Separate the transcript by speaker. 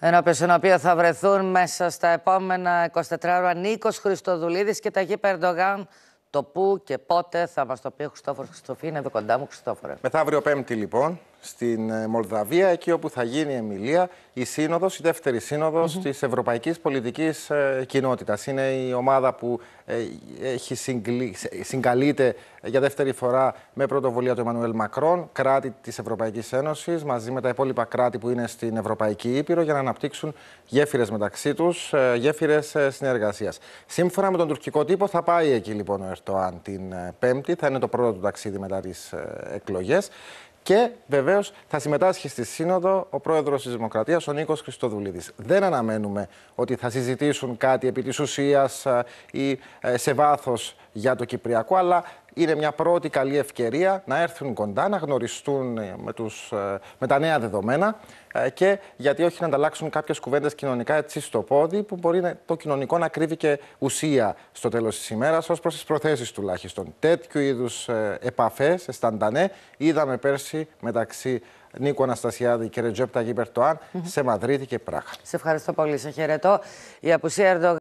Speaker 1: Ένα οποίο θα βρεθούν μέσα στα επόμενα 24 ώρα Νίκος Χριστοδουλίδης και Ταγί Περντογάν. Το πού και πότε θα μας το πει ο Χριστόφορος Χριστοφή. Είναι εδώ κοντά μου, Χριστόφορε.
Speaker 2: Μεθαύριο Πέμπτη, λοιπόν, στην ε, Μολδαβία, εκεί όπου θα γίνει η Εμιλία, η σύνοδος, η δεύτερη σύνοδος mm -hmm. της Ευρωπαϊκής Πολιτικής ε, Κοινότητας. Είναι η ομάδα που ε, έχει συγκαλείται για δεύτερη φορά με πρωτοβουλία του Εμμανουέλ Μακρόν, κράτη της Ευρωπαϊκής Ένωσης, μαζί με τα υπόλοιπα κράτη που είναι στην Ευρωπαϊκή Ήπειρο, για να αναπτύξουν γέφυρες μεταξύ τους, γέφυρες συνεργασίας. Σύμφωνα με τον τουρκικό τύπο θα πάει εκεί λοιπόν ο Ερτοάν την Πέμπτη, θα είναι το πρώτο του ταξίδι μετά τις εκλογές. Και βεβαίως θα συμμετάσχει στη Σύνοδο ο πρόεδρος της Δημοκρατίας, ο Νίκος Χριστοδουλίδης. Δεν αναμένουμε ότι θα συζητήσουν κάτι επί της ουσίας ε, ή ε, σε βάθος για το Κυπριακό, αλλά είναι μια πρώτη καλή ευκαιρία να έρθουν κοντά, να γνωριστούν ε, με, τους, ε, με τα νέα δεδομένα ε, και γιατί όχι να ανταλλάξουν κάποιες κουβέντες κοινωνικά έτσι στο πόδι, που μπορεί να, το κοινωνικό να κρύβει και ουσία στο τέλος της ημέρας, ως προς τις προθέσεις τουλάχιστον. Τέτοιου είδους επαφέ, σταντανέ, είδαμε πέρσι μεταξύ Νίκο Αναστασιάδη και Ρετζέπτα Γιμπερτοάν σε Μαδρίτη και Πράχα.
Speaker 1: Σε ευχαριστώ πολύ. Σε χαιρετώ. Η απουσία